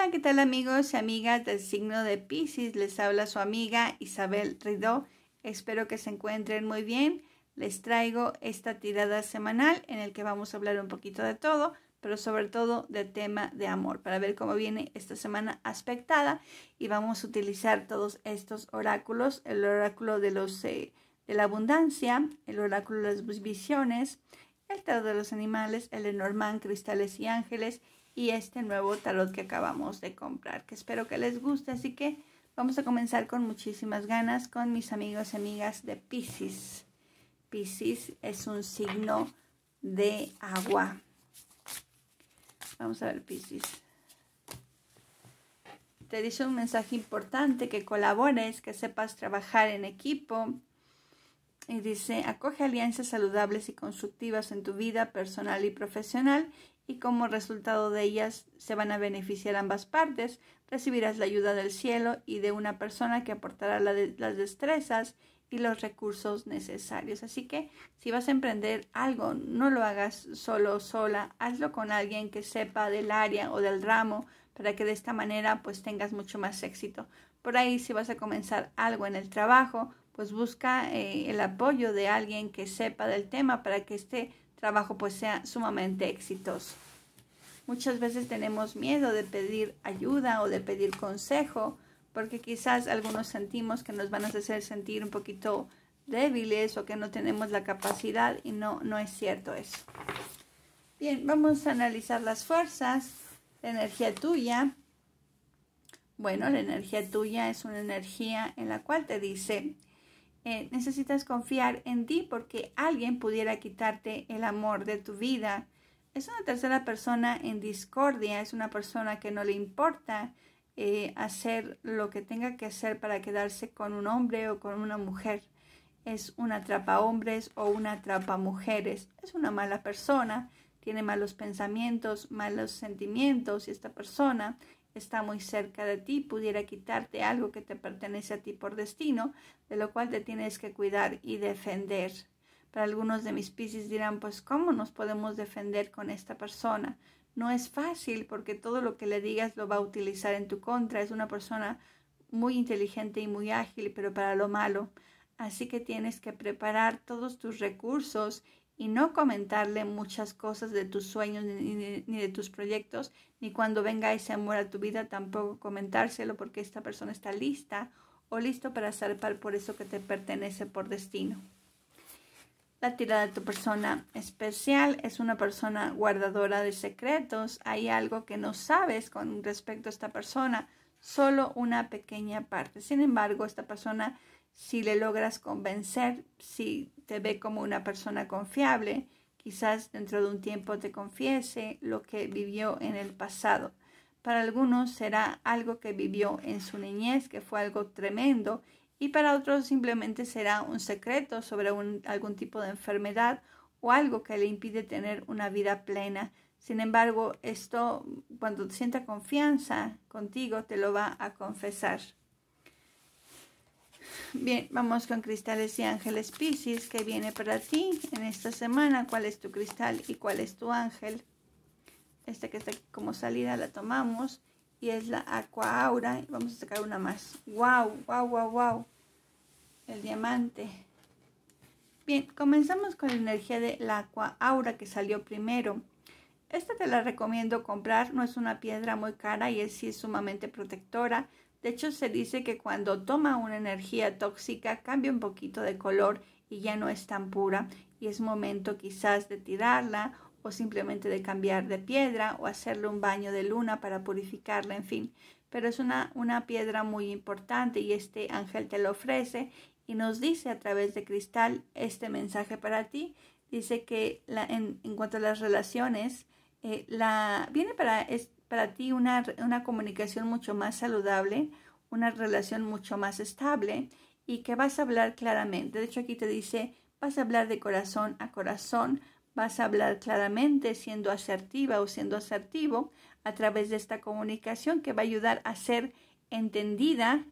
Hola, ¿qué tal amigos y amigas del signo de Pisces? Les habla su amiga Isabel Ridó. Espero que se encuentren muy bien. Les traigo esta tirada semanal en el que vamos a hablar un poquito de todo, pero sobre todo del tema de amor, para ver cómo viene esta semana aspectada y vamos a utilizar todos estos oráculos, el oráculo de los eh, de la abundancia, el oráculo de las visiones, el tarot de los animales, el enormán, cristales y ángeles y este nuevo tarot que acabamos de comprar, que espero que les guste. Así que vamos a comenzar con muchísimas ganas con mis amigos y amigas de Pisces. Pisces es un signo de agua. Vamos a ver Pisces. Te dice un mensaje importante, que colabores, que sepas trabajar en equipo, y dice, acoge alianzas saludables y constructivas en tu vida personal y profesional y como resultado de ellas se van a beneficiar ambas partes. Recibirás la ayuda del cielo y de una persona que aportará las destrezas y los recursos necesarios. Así que si vas a emprender algo, no lo hagas solo o sola, hazlo con alguien que sepa del área o del ramo para que de esta manera pues tengas mucho más éxito. Por ahí si vas a comenzar algo en el trabajo, pues busca eh, el apoyo de alguien que sepa del tema para que esté trabajo pues sea sumamente exitoso. Muchas veces tenemos miedo de pedir ayuda o de pedir consejo porque quizás algunos sentimos que nos van a hacer sentir un poquito débiles o que no tenemos la capacidad y no, no es cierto eso. Bien, vamos a analizar las fuerzas, energía tuya. Bueno, la energía tuya es una energía en la cual te dice eh, necesitas confiar en ti porque alguien pudiera quitarte el amor de tu vida. Es una tercera persona en discordia, es una persona que no le importa eh, hacer lo que tenga que hacer para quedarse con un hombre o con una mujer. Es una trapa hombres o una trapa mujeres. Es una mala persona, tiene malos pensamientos, malos sentimientos y esta persona está muy cerca de ti, pudiera quitarte algo que te pertenece a ti por destino, de lo cual te tienes que cuidar y defender. Para algunos de mis piscis dirán, pues ¿cómo nos podemos defender con esta persona? No es fácil porque todo lo que le digas lo va a utilizar en tu contra. Es una persona muy inteligente y muy ágil, pero para lo malo. Así que tienes que preparar todos tus recursos y no comentarle muchas cosas de tus sueños ni de, tus proyectos, ni cuando venga ese amor a tu vida tampoco comentárselo porque esta persona está lista o listo para zarpar por eso que te pertenece por destino. La tirada de tu persona especial es una persona guardadora de secretos. Hay algo que no sabes con respecto a esta persona, solo una pequeña parte. Sin embargo, esta persona si le logras convencer, si te ve como una persona confiable, quizás dentro de un tiempo te confiese lo que vivió en el pasado. Para algunos será algo que vivió en su niñez, que fue algo tremendo, y para otros simplemente será un secreto sobre algún tipo de enfermedad o algo que le impide tener una vida plena. Sin embargo, esto, cuando sienta confianza contigo, te lo va a confesar. Bien, vamos con cristales y ángeles Pisces, que viene para ti en esta semana. ¿Cuál es tu cristal y cuál es tu ángel? Esta que está aquí como salida la tomamos y es la Aqua Aura. Vamos a sacar una más. ¡Wow! ¡Wow! ¡Wow! ¡Wow! El diamante. Bien, comenzamos con la energía de la Aqua Aura que salió primero. Esta te la recomiendo comprar, no es una piedra muy cara y es, es sumamente protectora. De hecho, se dice que cuando toma una energía tóxica cambia un poquito de color y ya no es tan pura y es momento quizás de tirarla o simplemente de cambiar de piedra o hacerle un baño de luna para purificarla, en fin. Pero es una, una piedra muy importante y este ángel te lo ofrece y nos dice a través de cristal este mensaje para ti. Dice que en, cuanto a las relaciones, eh, la, viene para, para ti una, comunicación mucho más saludable, una relación mucho más estable y que vas a hablar claramente. De hecho, aquí te dice, vas a hablar de corazón a corazón, vas a hablar claramente siendo asertiva o siendo asertivo a través de esta comunicación que va a ayudar a ser entendida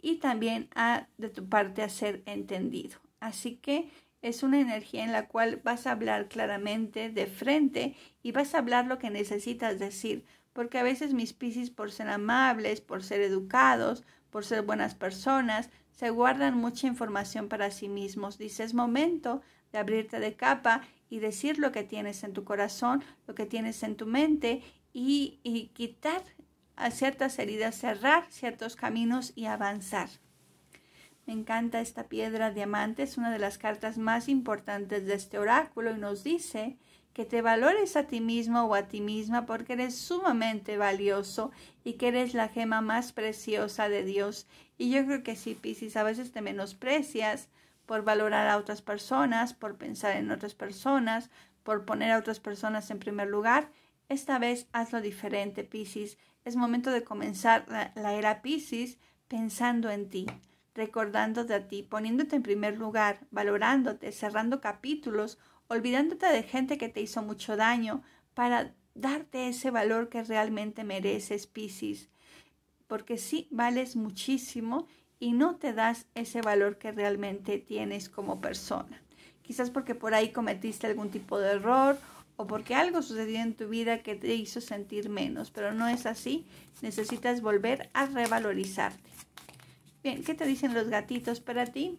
y también a de tu parte a ser entendido. Así que es una energía en la cual vas a hablar claramente de frente y vas a hablar lo que necesitas decir porque a veces mis Piscis por ser amables, por ser educados, por ser buenas personas, se guardan mucha información para sí mismos. Dice, es momento de abrirte de capa y decir lo que tienes en tu corazón, lo que tienes en tu mente y, quitar a ciertas heridas, cerrar ciertos caminos y avanzar. Me encanta esta piedra diamante, es una de las cartas más importantes de este oráculo y nos dice que te valores a ti mismo o a ti misma porque eres sumamente valioso y que eres la gema más preciosa de Dios. Y yo creo que si, Piscis, a veces te menosprecias por valorar a otras personas, por pensar en otras personas, por poner a otras personas en primer lugar. Esta vez hazlo diferente, Piscis. Es momento de comenzar la, era Piscis pensando en ti recordándote a ti, poniéndote en primer lugar, valorándote, cerrando capítulos olvidándote de gente que te hizo mucho daño para darte ese valor que realmente mereces, Piscis, porque sí vales muchísimo y no te das ese valor que realmente tienes como persona. Quizás porque por ahí cometiste algún tipo de error o porque algo sucedió en tu vida que te hizo sentir menos, pero no es así, necesitas volver a revalorizarte. Bien, ¿qué te dicen los gatitos para ti?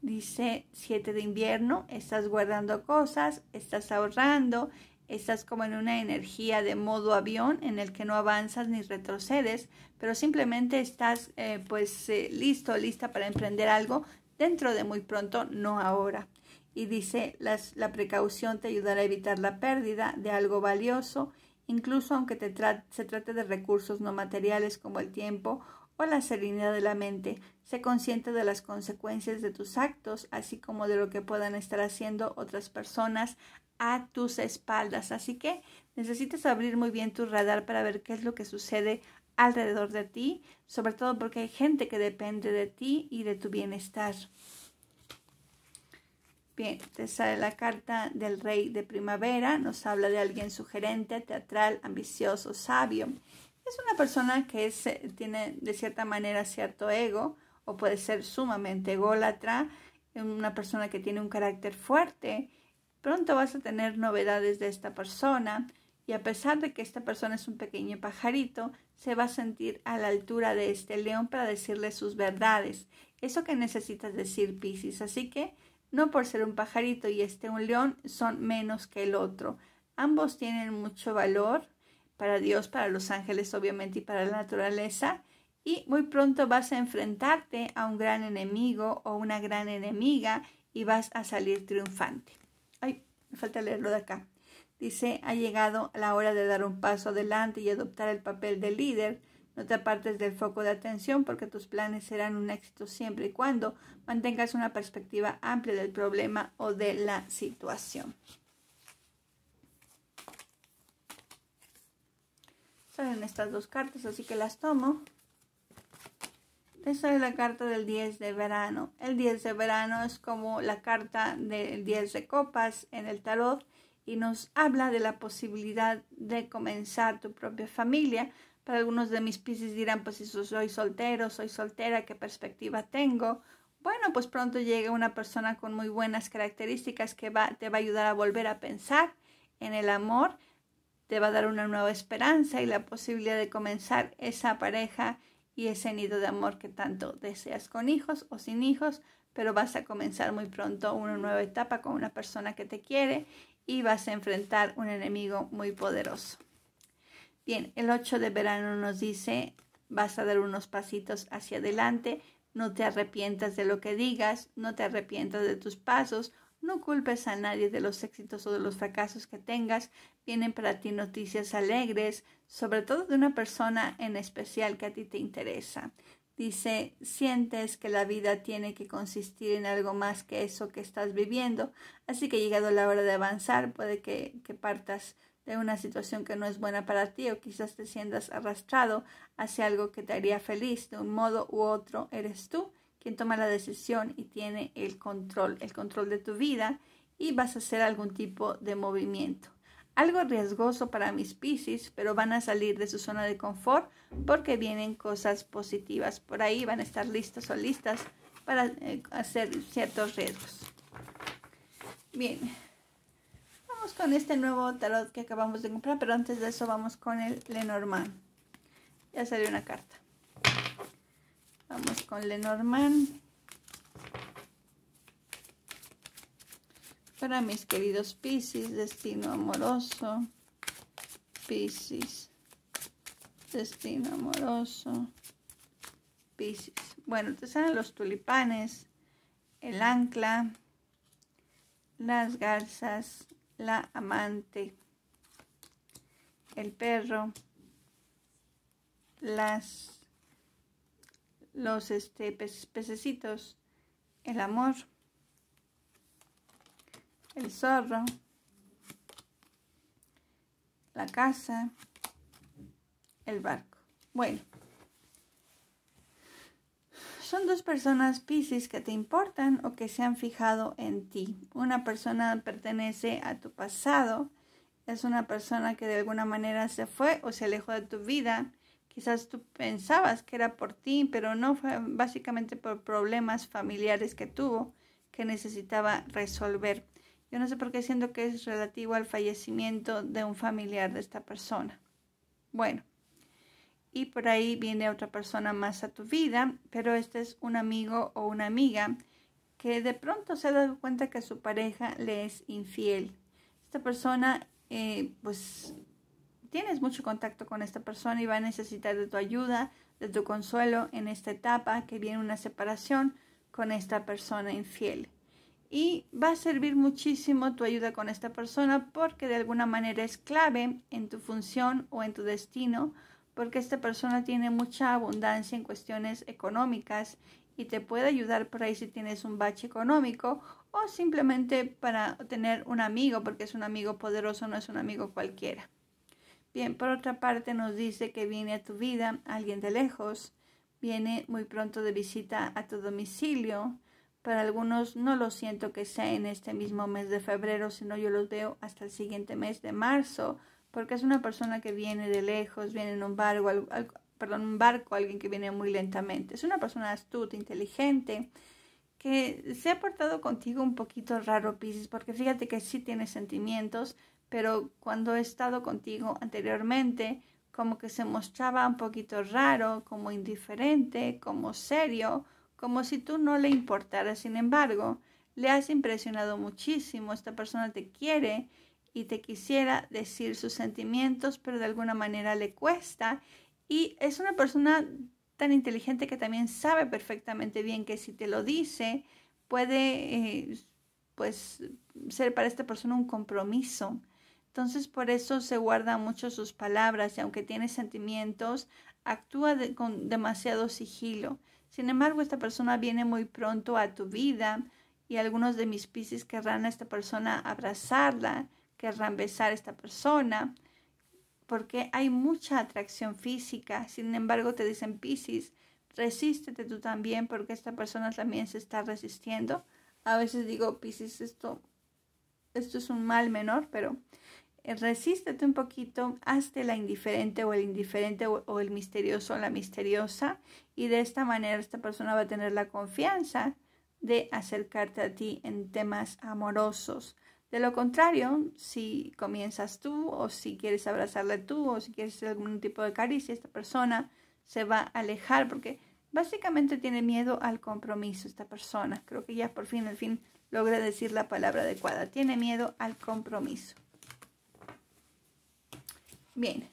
Dice siete de invierno, estás guardando cosas, estás ahorrando, estás como en una energía de modo avión en el que no avanzas ni retrocedes, pero simplemente estás eh, pues eh, listo, lista para emprender algo dentro de muy pronto, no ahora. Y dice, la precaución te ayudará a evitar la pérdida de algo valioso, incluso aunque te se trate de recursos no materiales como el tiempo o la serenidad de la mente. Sé consciente de las consecuencias de tus actos, así como de lo que puedan estar haciendo otras personas a tus espaldas. Así que necesitas abrir muy bien tu radar para ver qué es lo que sucede alrededor de ti, sobre todo porque hay gente que depende de ti y de tu bienestar. Bien, te sale la carta del rey de primavera, nos habla de alguien sugerente, teatral, ambicioso, sabio. Es una persona que eh, tiene de cierta manera cierto ego o puede ser sumamente ególatra, em, una persona que tiene un carácter fuerte. Pronto vas a tener novedades de esta persona y a pesar de que esta persona es un pequeño pajarito, se va a sentir a la altura de este león para decirle sus verdades. Eso que necesitas decir, Piscis. Así que no por ser un pajarito y este un león son menos que el otro. Ambos tienen mucho valor, para Dios, para los ángeles, obviamente, y para la naturaleza. Y muy pronto vas a enfrentarte a un gran enemigo o una gran enemiga y vas a salir triunfante. Ay, me falta leerlo de acá. Dice, ha llegado la hora de dar un paso adelante y adoptar el papel de líder. No te apartes del foco de atención porque tus planes serán un éxito siempre y cuando mantengas una perspectiva amplia del problema o de la situación. en estas dos cartas, así que las tomo. Esta es la carta del 10 de verano. El 10 de verano es como la carta del 10 de copas en el tarot y nos habla de la posibilidad de comenzar tu propia familia. Para algunos de mis piscis dirán, pues si soy soltero, soy soltera, ¿qué perspectiva tengo? Bueno, pues pronto llega una persona con muy buenas características que va, te va a ayudar a volver a pensar en el amor te va a dar una nueva esperanza y la posibilidad de comenzar esa pareja y ese nido de amor que tanto deseas con hijos o sin hijos, pero vas a comenzar muy pronto una nueva etapa con una persona que te quiere y vas a enfrentar un enemigo muy poderoso. Bien, el 8 de verano nos dice, vas a dar unos pasitos hacia adelante, no te arrepientas de lo que digas, no te arrepientas de tus pasos, no culpes a nadie de los éxitos o de los fracasos que tengas. Vienen para ti noticias alegres, sobre todo de una persona en especial que a ti te interesa. Dice, sientes que la vida tiene que consistir en algo más que eso que estás viviendo, así que llegado la hora de avanzar, puede que, que partas de una situación que no es buena para ti o quizás te sientas arrastrado hacia algo que te haría feliz. De un modo u otro eres tú quien toma la decisión y tiene el control, el control de tu vida y vas a hacer algún tipo de movimiento. Algo riesgoso para mis Pisces, pero van a salir de su zona de confort porque vienen cosas positivas. Por ahí van a estar listos o listas para eh, hacer ciertos riesgos. Bien, vamos con este nuevo tarot que acabamos de comprar, pero antes de eso vamos con el Lenormand. Ya salió una carta. Vamos con Lenormand. Para mis queridos Pisces, destino amoroso. Pisces, destino amoroso. Pisces. Bueno, te salen los tulipanes, el ancla, las garzas, la amante, el perro, las los este, pececitos, el amor, el zorro, la casa, el barco. Bueno, son dos personas Pisces que te importan o que se han fijado en ti. Una persona pertenece a tu pasado, es una persona que de alguna manera se fue o se alejó de tu vida Quizás tú pensabas que era por ti, pero no fue básicamente por problemas familiares que tuvo que necesitaba resolver. Yo no sé por qué siento que es relativo al fallecimiento de un familiar de esta persona. Bueno, y por ahí viene otra persona más a tu vida, pero este es un amigo o una amiga que de pronto se ha dado cuenta que su pareja le es infiel. Esta persona eh, pues tienes mucho contacto con esta persona y va a necesitar de tu ayuda, de tu consuelo en esta etapa que viene una separación con esta persona infiel. Y va a servir muchísimo tu ayuda con esta persona porque de alguna manera es clave en tu función o en tu destino, porque esta persona tiene mucha abundancia en cuestiones económicas y te puede ayudar por ahí si tienes un bache económico o simplemente para tener un amigo, porque es un amigo poderoso, no es un amigo cualquiera. Bien, por otra parte nos dice que viene a tu vida alguien de lejos, viene muy pronto de visita a tu domicilio. Para algunos no lo siento que sea en este mismo mes de febrero, sino yo los veo hasta el siguiente mes de marzo, porque es una persona que viene de lejos, viene en un barco, un barco, alguien que viene muy lentamente. Es una persona astuta, inteligente, que se ha portado contigo un poquito raro, Pisces, porque fíjate que sí tiene sentimientos, pero cuando he estado contigo anteriormente, como que se mostraba un poquito raro, como indiferente, como serio, como si tú no le importara, Sin embargo, le has impresionado muchísimo, esta persona te quiere y te quisiera decir sus sentimientos, pero de alguna manera le cuesta. Y es una persona tan inteligente que también sabe perfectamente bien que si te lo dice, puede eh, pues ser para esta persona un compromiso. Entonces por eso se guardan mucho sus palabras y aunque tiene sentimientos, actúa con demasiado sigilo. Sin embargo, esta persona viene muy pronto a tu vida y algunos de mis piscis querrán a esta persona abrazarla, querrán besar a esta persona, porque hay mucha atracción física. Sin embargo, te dicen piscis, resístete tú también porque esta persona también se está resistiendo. A veces digo, piscis, esto, esto es un mal menor, pero eh, resístete un poquito, hazte la indiferente o el indiferente o, el misterioso o la misteriosa y de esta manera esta persona va a tener la confianza de acercarte a ti en temas amorosos. De lo contrario, si comienzas tú o si quieres abrazarle tú o si quieres hacer algún tipo de caricia, esta persona se va a alejar porque básicamente tiene miedo al compromiso esta persona. Creo que ya por fin, al fin, logra decir la palabra adecuada. Tiene miedo al compromiso. Bien,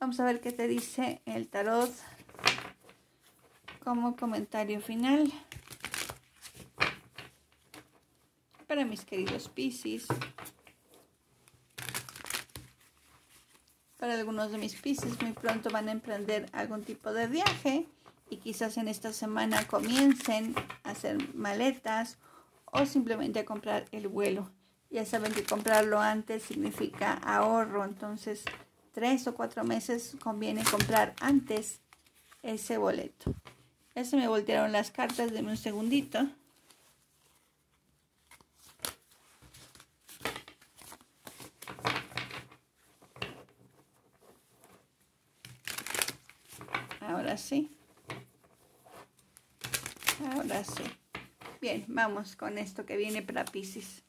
vamos a ver qué te dice el tarot como comentario final para mis queridos Pisces. Para algunos de mis Pisces muy pronto van a emprender algún tipo de viaje y quizás en esta semana comiencen a hacer maletas o simplemente a comprar el vuelo. Ya saben que comprarlo antes significa ahorro, entonces tres o cuatro meses conviene comprar antes ese boleto. Eso me voltearon las cartas, de un segundito. Ahora sí. Ahora sí. Bien, vamos con esto que viene para Pisces.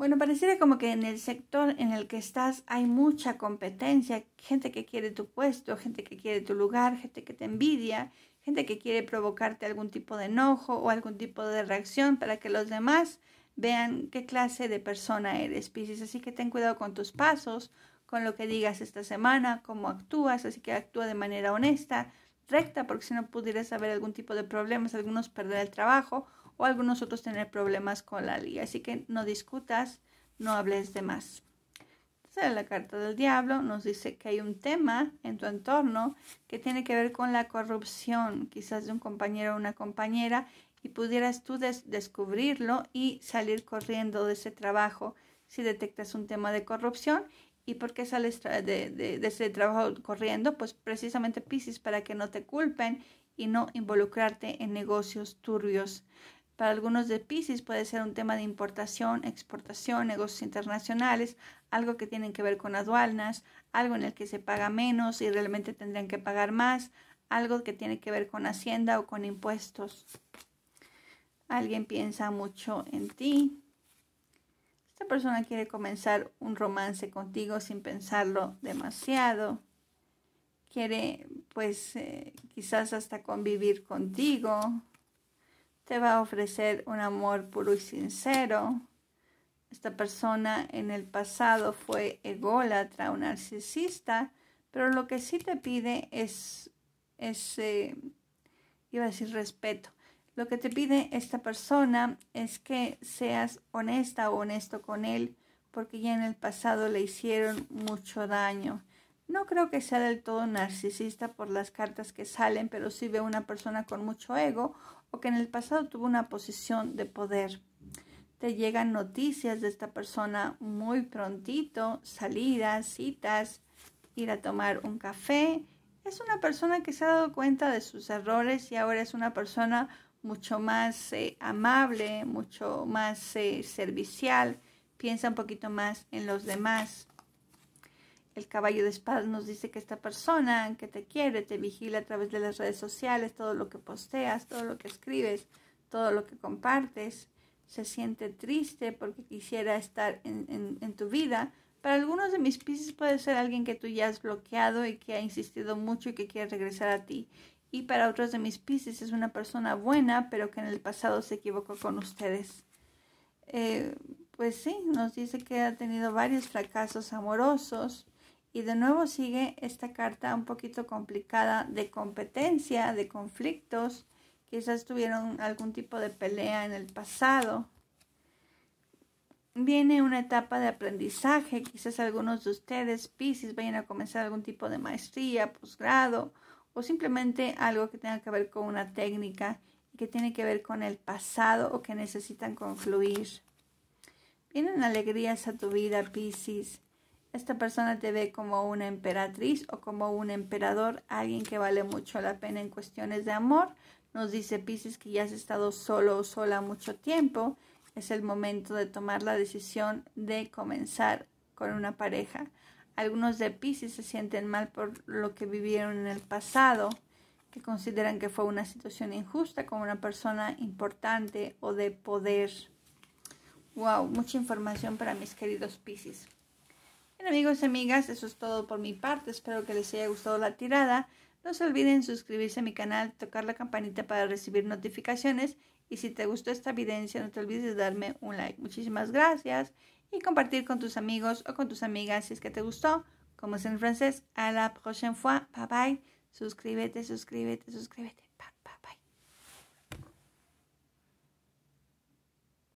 Bueno, pareciera como que en el sector en el que estás hay mucha competencia, gente que quiere tu puesto, gente que quiere tu lugar, gente que te envidia, gente que quiere provocarte algún tipo de enojo o algún tipo de reacción para que los demás vean qué clase de persona eres, Así que ten cuidado con tus pasos, con lo que digas esta semana, cómo actúas, así que actúa de manera honesta, recta, porque si no pudieras haber algún tipo de problemas, algunos perder el trabajo o algunos otros tener problemas con la ley. Así que no discutas, no hables de más. Entonces, la carta del diablo nos dice que hay un tema en tu entorno que tiene que ver con la corrupción, quizás de un compañero o una compañera, y pudieras tú descubrirlo y salir corriendo de ese trabajo si detectas un tema de corrupción ¿Y por qué sales de, de, ese trabajo corriendo? Pues precisamente Pisces, para que no te culpen y no involucrarte en negocios turbios. Para algunos de Pisces puede ser un tema de importación, exportación, negocios internacionales, algo que tienen que ver con aduanas, algo en el que se paga menos y realmente tendrían que pagar más, algo que tiene que ver con hacienda o con impuestos. Alguien piensa mucho en ti. Esta persona quiere comenzar un romance contigo sin pensarlo demasiado. Quiere pues eh, quizás hasta convivir contigo te va a ofrecer un amor puro y sincero. Esta persona en el pasado fue ególatra, un narcisista, pero lo que sí te pide es, ese eh, iba a decir respeto. Lo que te pide esta persona es que seas honesta o honesto con él, porque ya en el pasado le hicieron mucho daño. No creo que sea del todo narcisista por las cartas que salen, pero sí ve una persona con mucho ego o que en el pasado tuvo una posición de poder. Te llegan noticias de esta persona muy prontito, salidas, citas, ir a tomar un café. Es una persona que se ha dado cuenta de sus errores y ahora es una persona mucho más eh, amable, mucho más eh, servicial, piensa un poquito más en los demás. El caballo de espadas nos dice que esta persona que te quiere te vigila a través de las redes sociales, todo lo que posteas, todo lo que escribes, todo lo que compartes. Se siente triste porque quisiera estar en, tu vida. Para algunos de mis piscis puede ser alguien que tú ya has bloqueado y que ha insistido mucho y que quiere regresar a ti. Y para otros de mis piscis es una persona buena, pero que en el pasado se equivocó con ustedes. Eh, pues sí, nos dice que ha tenido varios fracasos amorosos y de nuevo sigue esta carta un poquito complicada de competencia, de conflictos. Quizás tuvieron algún tipo de pelea en el pasado. Viene una etapa de aprendizaje. Quizás algunos de ustedes, Pisces, vayan a comenzar algún tipo de maestría, posgrado o simplemente algo que tenga que ver con una técnica y que tiene que ver con el pasado o que necesitan confluir. Vienen alegrías a tu vida, Pisces esta persona te ve como una emperatriz o como un emperador, alguien que vale mucho la pena en cuestiones de amor. Nos dice Pisces que ya has estado solo o sola mucho tiempo. Es el momento de tomar la decisión de comenzar con una pareja. Algunos de Pisces se sienten mal por lo que vivieron en el pasado, que consideran que fue una situación injusta con una persona importante o de poder. Wow, mucha información para mis queridos Pisces. Bien amigos y amigas, eso es todo por mi parte. Espero que les haya gustado la tirada. No se olviden suscribirse a mi canal, tocar la campanita para recibir notificaciones y si te gustó esta evidencia no te olvides de darme un like. Muchísimas gracias y compartir con tus amigos o con tus amigas si es que te gustó. Como es en francés, a la prochaine fois. Bye bye. Suscríbete, suscríbete, suscríbete.